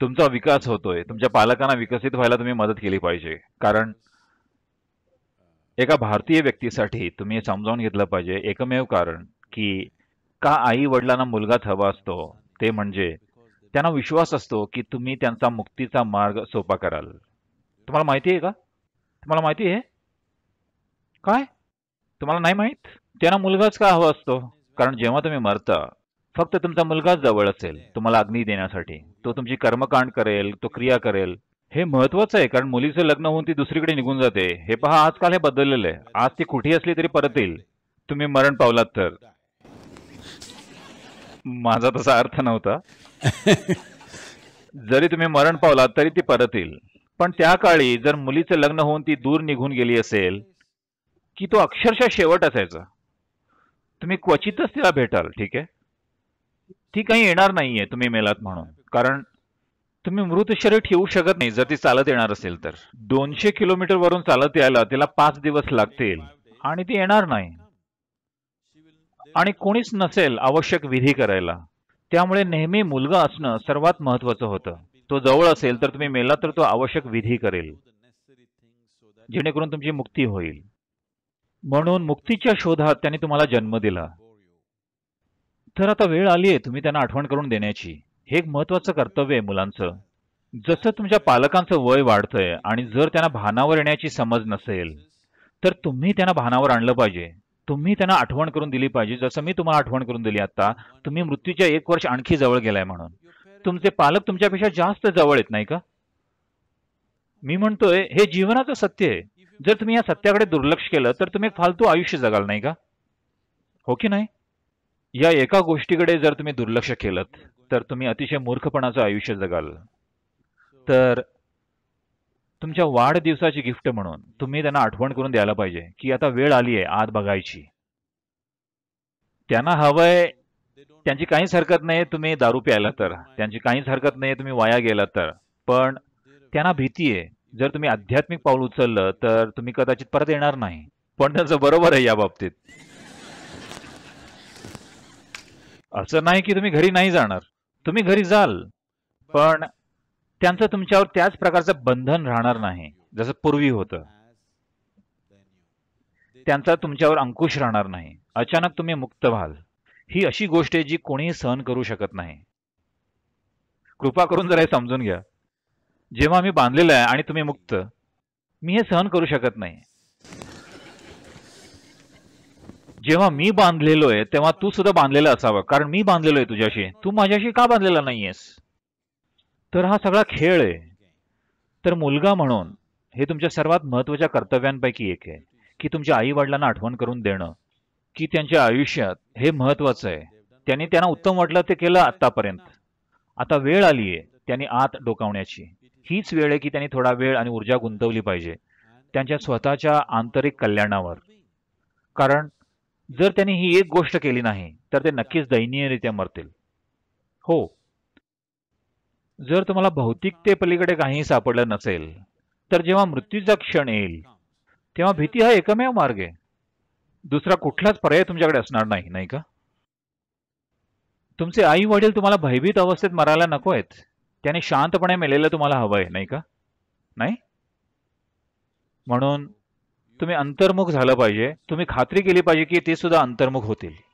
तुमचा विकास होतोय तुमच्या पालकांना विकसित व्हायला तुम्ही मदत केली पाहिजे कारण एका भारतीय व्यक्तीसाठी तुम्ही समजावून घेतलं पाहिजे एकमेव कारण की का आई वडिलांना मुलगाच हवा असतो ते म्हणजे त्यांना विश्वास असतो की तुम्ही त्यांचा मुक्तीचा मार्ग सोपा कराल तुम्हाला माहिती आहे का तुम्हाला माहिती आहे काय तुम्हाला नाही माहीत त्यांना मुलगाच का हवा असतो कारण जेव्हा तुम्ही मरता फक्त तुमचा मुलगाच जवळ असेल तुम्हाला अग्नी देण्यासाठी तो तुमची कर्मकांड करेल तो क्रिया करेल हे महत्वाचं आहे कारण मुलीचं लग्न होऊन ती दुसरीकडे निघून जाते हे पहा आजकाल हे बदललेलं आहे आज ती कुठे असली तरी परत येईल तुम्ही मरण पावलात तर माझा तसा अर्थ नव्हता जरी तुम्ही मरण पावलात तरी ती परत येईल पण त्या काळी जर मुलीचं लग्न होऊन ती दूर निघून गेली असेल की तो अक्षरशः शेवट असायचा तुम्ही क्वचितच तिला भेटाल ठीक आहे ती काही येणार नाहीये तुम्ही मेलात म्हणून कारण तुम्ही मृत शरीर ठेवू शकत नाही जर ती चालत येणार असेल तर दोनशे किलोमीटर वरून चालत यायला तिला पाच दिवस लागतील आणि ती येणार नाही आणि कोणीच नसेल आवश्यक विधी करायला त्यामुळे नेहमी मुलगा असणं सर्वात महत्वाचं होतं तो जवळ असेल तर तुम्ही मेला तर तो आवश्यक विधी करेल जेणेकरून तुमची मुक्ती होईल म्हणून मुक्तीच्या शोधात त्यांनी तुम्हाला जन्म दिला तर आता वेळ आली आहे तुम्ही त्यांना आठवण करून देण्याची हे एक महत्वाचं कर्तव्य आहे मुलांचं जसं तुमच्या पालकांचं वय वाढतंय आणि जर त्यांना भानावर येण्याची समज नसेल तर तुम्ही त्यांना भानावर आणलं पाहिजे तुम्ही त्यांना आठवण करून दिली पाहिजे जसं मी तुम्हाला आठवण करून दिली आता तुम्ही मृत्यूच्या एक वर्ष आणखी जवळ गेलाय म्हणून तुमचे पालक तुमच्यापेक्षा जास्त जवळ येत नाही का मी म्हणतोय हे जीवनाचं सत्य आहे जर तुम्ही या सत्याकडे दुर्लक्ष केलं तर तुम्ही फालतू आयुष्य जगाल नाही का हो की नाही या एका गोष्टीकडे जर तुम्ही दुर्लक्ष केलं तर तुम्ही अतिशय मूर्खपणाचं आयुष्य जगाल तर तुमच्या वाढदिवसाची गिफ्ट म्हणून तुम्ही त्यांना आठवण करून द्यायला पाहिजे की आता वेळ आली आहे आत बघायची त्यांना हवंय त्यांची काहीच हरकत नाही तुम्ही दारू प्यायला तर त्यांची काहीच हरकत नाही तुम्ही वाया गेला तर पण त्यांना भीती आहे जर तुम्ही आध्यात्मिक पाऊल उचललं तर तुम्ही कदाचित परत येणार नाही पण त्यांचं बरोबर आहे या बाबतीत असं नाही की तुम्ही घरी नाही जाणार तुम्ही घरी जाल पण त्यांचं तुमच्यावर त्याच प्रकारचं बंधन राहणार नाही जसं पूर्वी होतं त्यांचा तुमच्यावर अंकुश राहणार नाही अचानक तुम्ही मुक्त व्हाल ही अशी गोष्ट आहे जी कोणीही सहन करू शकत नाही कृपा करून जरा हे समजून घ्या जेव्हा मी बांधलेलं आहे आणि तुम्ही मुक्त मी हे सहन करू शकत नाही जेव्हा मी बांधलेलो आहे तेव्हा तू सुद्धा बांधलेलं असावं कारण मी बांधलेलो आहे तुझ्याशी तू माझ्याशी का बांधलेला नाहीयेस तर हा सगळा खेळ आहे तर मुलगा म्हणून हे तुमच्या सर्वात महत्वाच्या कर्तव्यांपैकी एक आहे की तुमच्या आई वडिलांना आठवण करून देणं की त्यांच्या आयुष्यात हे महत्वाचं आहे त्यांनी त्यांना उत्तम वाटलं ते केलं आतापर्यंत आता वेळ आली आहे त्यांनी आत डोकावण्याची हीच वेळ आहे की त्यांनी थोडा वेळ आणि ऊर्जा गुंतवली पाहिजे त्यांच्या स्वतःच्या आंतरिक कल्याणावर कारण जर त्यांनी ही एक गोष्ट केली नाही तर ते नक्कीच दयनीयरित्या मरतील हो जर तुम्हाला भौतिकते पलीकडे काही सापडलं नसेल तर जेव्हा मृत्यूचा क्षण येईल तेव्हा भीती हा एकमेव मार्ग आहे दुसरा कुठलाच पर्याय तुमच्याकडे असणार नाही नाही का तुमचे आई वडील तुम्हाला भयभीत अवस्थेत मरायला नको आहेत त्याने शांतपणे मेलेलं तुम्हाला हवं आहे नाही का नाही म्हणून तुम्ही अंतर्मुख झालं पाहिजे तुम्ही खात्री केली पाहिजे की ते सुद्धा अंतर्मुख होतील